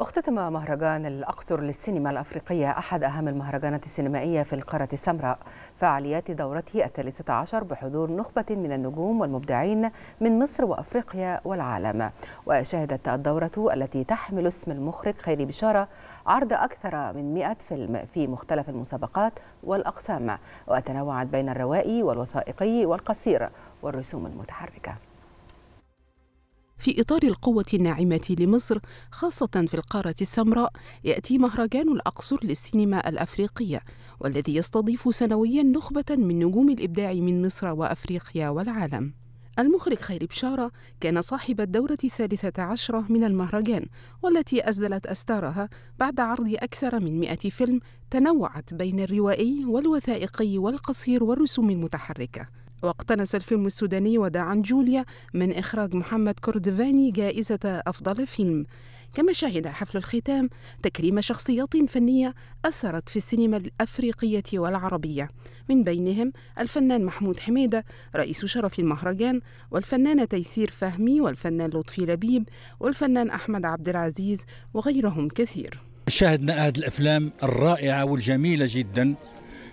اختتم مهرجان الأقصر للسينما الأفريقية أحد أهم المهرجانات السينمائية في القارة السمراء فعاليات دورته الثالثة عشر بحضور نخبة من النجوم والمبدعين من مصر وأفريقيا والعالم وشهدت الدورة التي تحمل اسم المخرج خيري بشارة عرض أكثر من 100 فيلم في مختلف المسابقات والأقسام وتنوعت بين الروائي والوثائقي والقصير والرسوم المتحركة في إطار القوة الناعمة لمصر خاصة في القارة السمراء يأتي مهرجان الأقصر للسينما الأفريقية والذي يستضيف سنويا نخبة من نجوم الإبداع من مصر وأفريقيا والعالم المخرج خير بشارة كان صاحب الدورة الثالثة عشرة من المهرجان والتي أسدلت أستارها بعد عرض أكثر من مئة فيلم تنوعت بين الروائي والوثائقي والقصير والرسوم المتحركة واقتنص الفيلم السوداني وداعا جوليا من إخراج محمد كردفاني جائزة أفضل فيلم كما شهد حفل الختام تكريم شخصيات فنية أثرت في السينما الأفريقية والعربية من بينهم الفنان محمود حميدة رئيس شرف المهرجان والفنانة تيسير فهمي والفنان لطفي لبيب والفنان أحمد عبد العزيز وغيرهم كثير شاهدنا هذه الأفلام الرائعة والجميلة جدا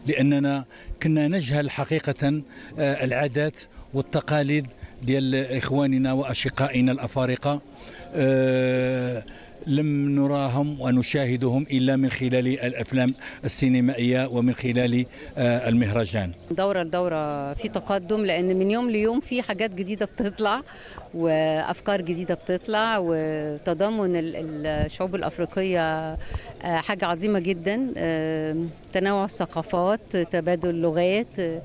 لأننا كنا نجهل حقيقة آه، العادات والتقاليد ديال إخواننا وأشقائنا الأفارقة آه، لم نراهم ونشاهدهم إلا من خلال الأفلام السينمائية ومن خلال آه، المهرجان دورة لدورة في تقدم لأن من يوم ليوم في حاجات جديدة بتطلع وأفكار جديدة بتطلع وتضامن الشعوب الأفريقية آه، حاجة عظيمة جدا آه، تنوع الثقافات تبادل لغات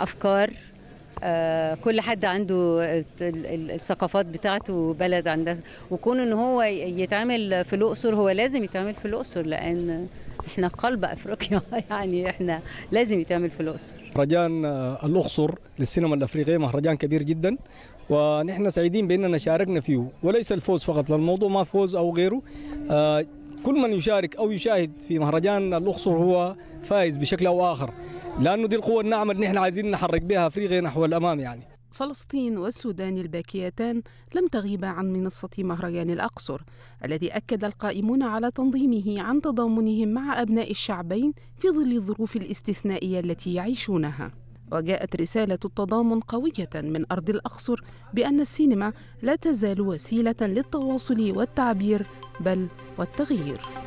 أفكار آه، كل حد عنده الثقافات بتاعته بلد عندها وكون ان هو يتعمل في الاقصر هو لازم يتعمل في الاقصر لان احنا قلب افريقيا يعني احنا لازم يتعمل في الاقصر مهرجان آه، الاقصر للسينما الافريقيه مهرجان كبير جدا ونحن سعيدين باننا شاركنا فيه وليس الفوز فقط للموضوع ما فوز او غيره آه، كل من يشارك أو يشاهد في مهرجان الأقصر هو فايز بشكل أو آخر لأنه دي القوة الناعمة اللي نحن عايزين نحرك بها أفريقيا نحو الأمام يعني فلسطين والسودان الباكيتان لم تغيبا عن منصة مهرجان الأقصر الذي أكد القائمون على تنظيمه عن تضامنهم مع أبناء الشعبين في ظل الظروف الاستثنائية التي يعيشونها وجاءت رسالة تضامن قوية من أرض الأقصر بأن السينما لا تزال وسيلة للتواصل والتعبير بل والتغيير